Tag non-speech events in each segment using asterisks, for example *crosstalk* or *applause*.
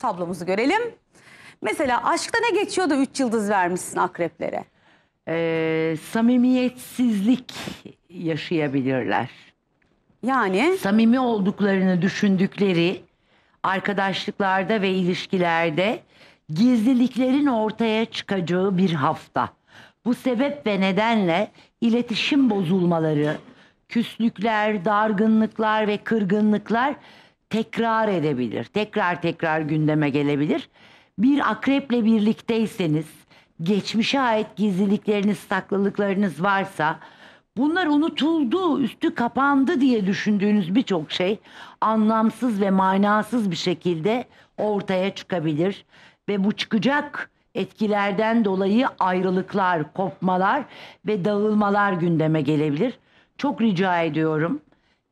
tablomuzu görelim. Mesela aşkta ne geçiyor da 3 yıldız vermişsin akreplere? Ee, samimiyetsizlik yaşayabilirler. Yani? Samimi olduklarını düşündükleri arkadaşlıklarda ve ilişkilerde gizliliklerin ortaya çıkacağı bir hafta. Bu sebep ve nedenle iletişim bozulmaları, küslükler, dargınlıklar ve kırgınlıklar tekrar edebilir. Tekrar tekrar gündeme gelebilir. Bir akreple birlikteyseniz, geçmişe ait gizlilikleriniz, saklılıklarınız varsa bunlar unutuldu, üstü kapandı diye düşündüğünüz birçok şey anlamsız ve manasız bir şekilde ortaya çıkabilir ve bu çıkacak etkilerden dolayı ayrılıklar, kopmalar ve dağılmalar gündeme gelebilir. Çok rica ediyorum.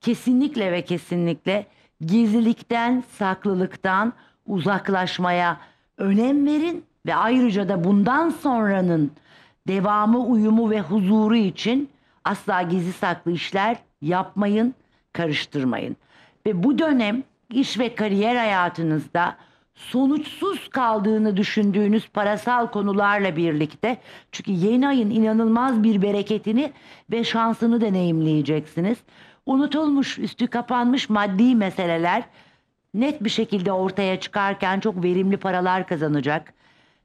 Kesinlikle ve kesinlikle gizlilikten, saklılıktan uzaklaşmaya önem verin ve ayrıca da bundan sonranın devamı, uyumu ve huzuru için asla gizli saklı işler yapmayın, karıştırmayın. Ve bu dönem iş ve kariyer hayatınızda sonuçsuz kaldığını düşündüğünüz parasal konularla birlikte çünkü yeni ayın inanılmaz bir bereketini ve şansını deneyimleyeceksiniz unutulmuş, üstü kapanmış maddi meseleler net bir şekilde ortaya çıkarken çok verimli paralar kazanacak.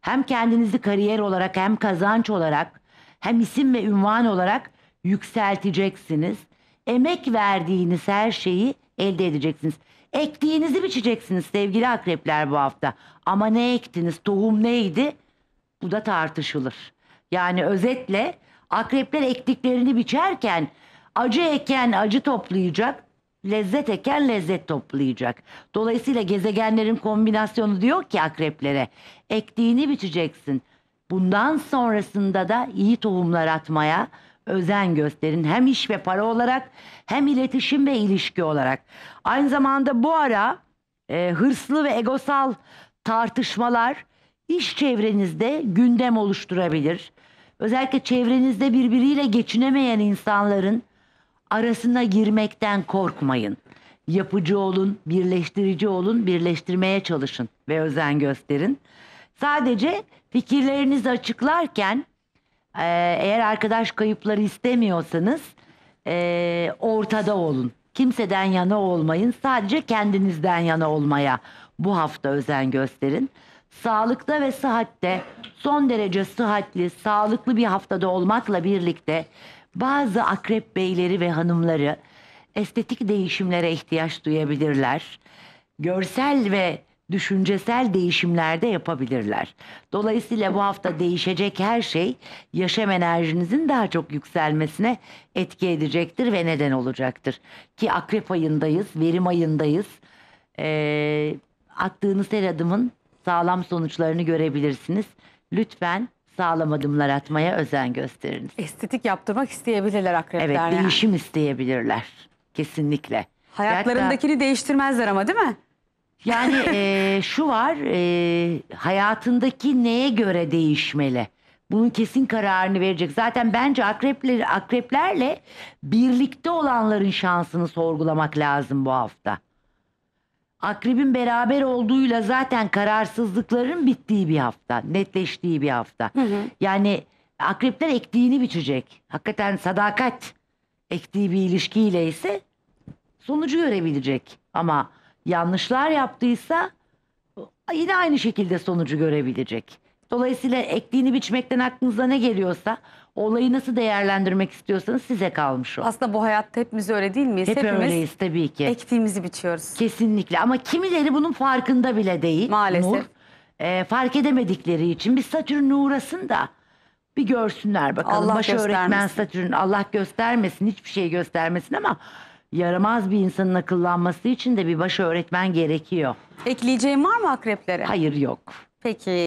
Hem kendinizi kariyer olarak hem kazanç olarak hem isim ve ünvan olarak yükselteceksiniz. Emek verdiğiniz her şeyi elde edeceksiniz. Ektiğinizi biçeceksiniz sevgili akrepler bu hafta. Ama ne ektiniz, tohum neydi? Bu da tartışılır. Yani özetle akrepler ektiklerini biçerken Acı eken acı toplayacak, lezzet eken lezzet toplayacak. Dolayısıyla gezegenlerin kombinasyonu diyor ki akreplere, ektiğini biteceksin. Bundan sonrasında da iyi tohumlar atmaya özen gösterin. Hem iş ve para olarak hem iletişim ve ilişki olarak. Aynı zamanda bu ara e, hırslı ve egosal tartışmalar iş çevrenizde gündem oluşturabilir. Özellikle çevrenizde birbiriyle geçinemeyen insanların Arasına girmekten korkmayın. Yapıcı olun, birleştirici olun, birleştirmeye çalışın ve özen gösterin. Sadece fikirlerinizi açıklarken e, eğer arkadaş kayıpları istemiyorsanız e, ortada olun. Kimseden yana olmayın. Sadece kendinizden yana olmaya bu hafta özen gösterin. Sağlıkta ve sıhhatte son derece sıhhatli, sağlıklı bir haftada olmakla birlikte bazı akrep beyleri ve hanımları estetik değişimlere ihtiyaç duyabilirler. Görsel ve düşüncesel değişimlerde yapabilirler. Dolayısıyla bu hafta değişecek her şey yaşam enerjinizin daha çok yükselmesine etki edecektir ve neden olacaktır. Ki akrep ayındayız, verim ayındayız. E, attığınız her adımın sağlam sonuçlarını görebilirsiniz. Lütfen sağlam adımlar atmaya özen gösteriniz. Estetik yaptırmak isteyebilirler Evet, akrepler. yani. değişim isteyebilirler. Kesinlikle. Hayatlarındakini değiştirmezler ama değil mi? Yani eee, *laughs* şu var, eee, hayatındaki neye göre değişmeli? Bunun kesin kararını verecek. Zaten bence akrepleri, akreplerle birlikte olanların şansını sorgulamak lazım bu hafta. Akrebin beraber olduğuyla zaten kararsızlıkların bittiği bir hafta, netleştiği bir hafta. Hı hı. Yani akrepler ektiğini biçecek. Hakikaten sadakat ektiği bir ilişkiyle ise sonucu görebilecek. Ama yanlışlar yaptıysa yine aynı şekilde sonucu görebilecek. Dolayısıyla ektiğini biçmekten aklınıza ne geliyorsa olayı nasıl değerlendirmek istiyorsanız size kalmış o. Aslında bu hayatta hepimiz öyle değil miyiz? Hep Hepimiz öyleyiz tabii ki. ektiğimizi biçiyoruz. Kesinlikle ama kimileri bunun farkında bile değil. Maalesef. Nur. Ee, fark edemedikleri için bir Satürn uğrasın da bir görsünler bakalım. Allah Baş öğretmen Satürn Allah göstermesin hiçbir şey göstermesin ama yaramaz bir insanın akıllanması için de bir baş öğretmen gerekiyor. Ekleyeceğim var mı akreplere? Hayır yok. Peki.